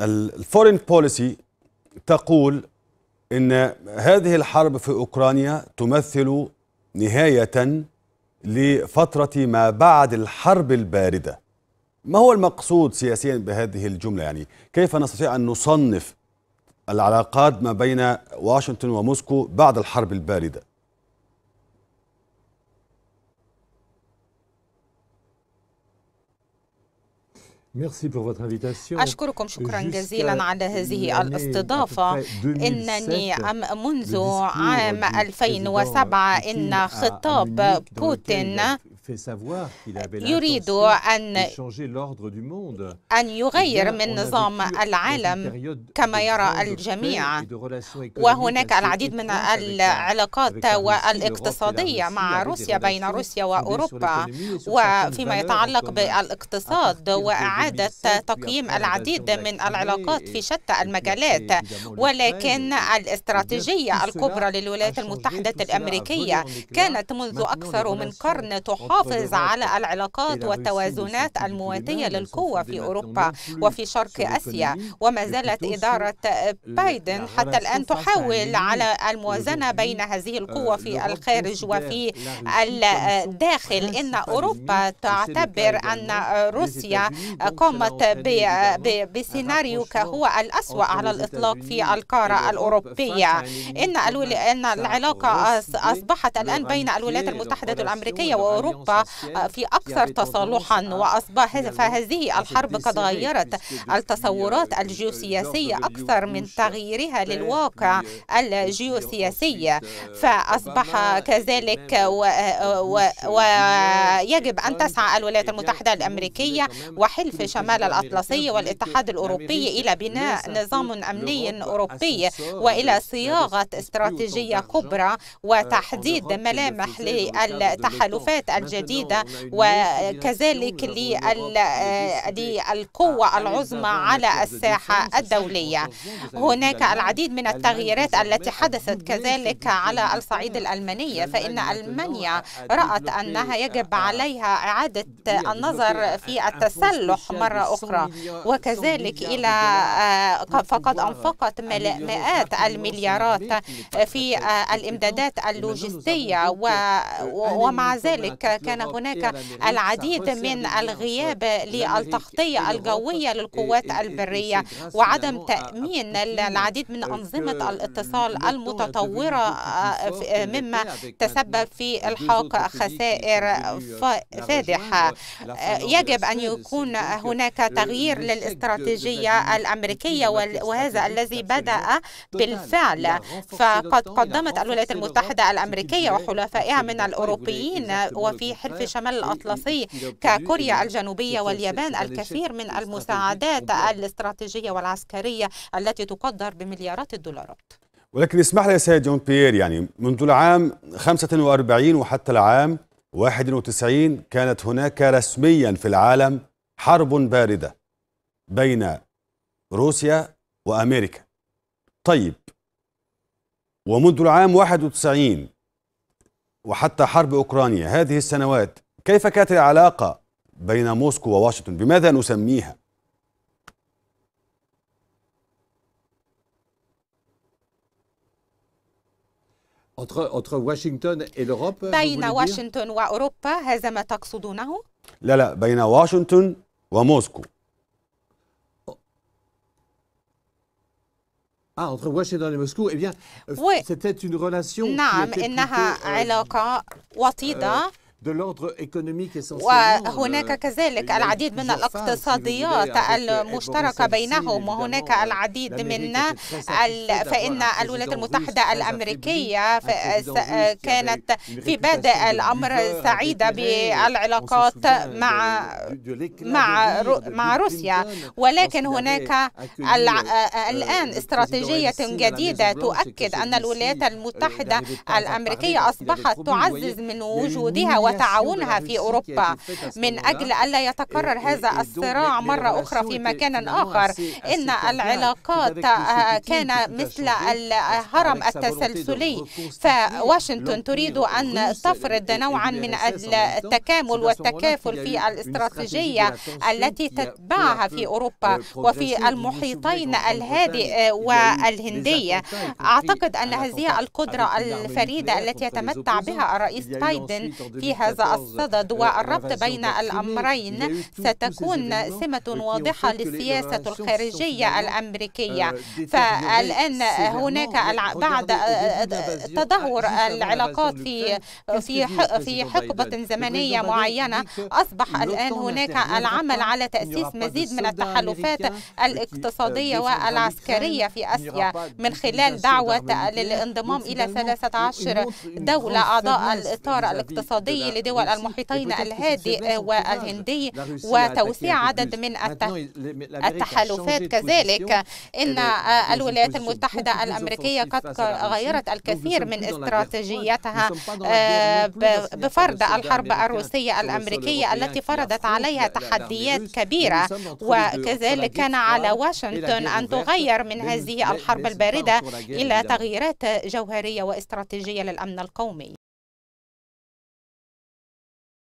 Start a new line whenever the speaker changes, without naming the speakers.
الفورين بوليسي تقول ان هذه الحرب في اوكرانيا تمثل نهايه لفتره ما بعد الحرب البارده ما هو المقصود سياسيا بهذه الجمله يعني كيف نستطيع ان نصنف العلاقات ما بين واشنطن وموسكو بعد الحرب البارده أشكركم شكرا جزيلا على هذه الاستضافة إنني منذ عام 2007 إن خطاب بوتين يريد أن أن يغير eh من نظام
العالم كما يرى الجميع
وهناك العديد
من العلاقات والاقتصادية مع روسيا بين روسيا وأوروبا وفيما يتعلق بالاقتصاد وإعادة تقييم العديد من العلاقات في شتى المجالات ولكن eh الاستراتيجية الكبرى للولايات المتحدة الأمريكية كانت منذ أكثر من قرن تحاول يحافظ على العلاقات والتوازنات المواتية للقوة في أوروبا وفي شرق آسيا وما زالت إدارة بايدن حتى الآن تحاول على الموازنة بين هذه القوة آه، في الخارج وفي الداخل إن أوروبا تعتبر أن روسيا قامت بسيناريو هو الأسوأ على الإطلاق في القارة الأوروبية يعني إن العلاقة أصبحت الآن بين الولايات المتحدة الأمريكية وأوروبا اوروبا آه، في أكثر تصالحا وأصبح فهذه الحرب قد غيرت التصورات الجيوسياسية أكثر من تغييرها للواقع الجيوسياسي فأصبح آه، كذلك آه، ويجب أن تسعى الولايات المتحدة الأمريكية وحلف شمال الأطلسي والاتحاد الأوروبي إلى بناء نظام أمني أوروبي وإلى صياغة استراتيجية كبرى وتحديد ملامح للتحالفات الجيوسياسية جديدة وكذلك للقوة العظمى على الساحة الدولية هناك العديد من التغييرات التي حدثت كذلك على الصعيد الألماني فإن ألمانيا رأت أنها يجب عليها إعادة النظر في التسلح مرة أخرى وكذلك إلى آه، فقد أنفقت مئات المليارات في آه، الإمدادات اللوجستية ومع ذلك كان هناك إيه، العديد من الغياب للتغطية الجوية للقوات البرية وعدم تأمين العديد من أنظمة الاتصال المتطورة مما تسبب في الحاق خسائر فادحة يجب أن يكون هناك تغيير للاستراتيجية الأمريكية وهذا الذي بدأ بالفعل فقد قدمت الولايات المتحدة الأمريكية وحلفائها من الأوروبيين وفي حلف طيب. شمال طيب، الأطلسي ككوريا الجنوبية واليابان الكثير من المساعدات الاستراتيجية والعسكرية التي تقدر بمليارات الدولارات
ولكن اسمح لي يا سيد جون بيير يعني منذ العام 45 وحتى العام 91 كانت هناك رسميا في العالم حرب باردة بين روسيا وأمريكا طيب ومنذ العام 91 وحتى حرب أوكرانيا هذه السنوات كيف كانت العلاقة بين موسكو وواشنطن بماذا نسميها بين واشنطن
وأوروبا هذا ما تقصدونه؟
لا لا بين واشنطن وموسكو Ah, entre Washington et Moscou, eh bien, euh, oui. c'était une relation. Non, qui était إنها plutôt, علاقة
وطيدة. Euh,
وهناك euh,
كذلك العديد من الاقتصاديات euh, المشتركة بينهم وهناك العديد من فإن الولايات المتحدة الأمريكية كانت في بادئ الأمر سعيدة بالعلاقات مع
مع
مع روسيا ولكن هناك euh, آه، الآن استراتيجية جديدة تؤكد أن الولايات المتحدة الأمريكية أصبحت تعزز من وجودها وتعاونها في أوروبا من أجل ألا يتكرر هذا الصراع مرة أخرى في مكان آخر إن العلاقات كان مثل الهرم التسلسلي فواشنطن تريد أن تفرض نوعا من التكامل والتكافل في الاستراتيجية التي تتبعها في أوروبا وفي المحيطين الهادئ والهندي أعتقد أن هذه القدرة الفريدة التي يتمتع بها الرئيس بايدن في هذا الصدد والربط بين الأمرين ستكون سمة واضحة للسياسة الخارجية الأمريكية آه، فالآن آه، نعم، هناك بعد آه، تدهور العلاقات في في في حقبة زمنية معينة أصبح الآن هناك العمل على تأسيس مزيد من التحالفات الاقتصادية والعسكرية في آسيا من خلال دعوة للانضمام إلى 13 دولة أعضاء الإطار الاقتصادي لدول المحيطين الهادئ والهندي وتوسيع عدد من التحالفات كذلك إن الولايات المتحدة الأمريكية قد غيرت الكثير من استراتيجيتها بفرض الحرب الروسية الأمريكية التي فرضت عليها تحديات كبيرة وكذلك كان على واشنطن أن تغير من هذه الحرب الباردة إلى تغييرات جوهرية واستراتيجية للأمن القومي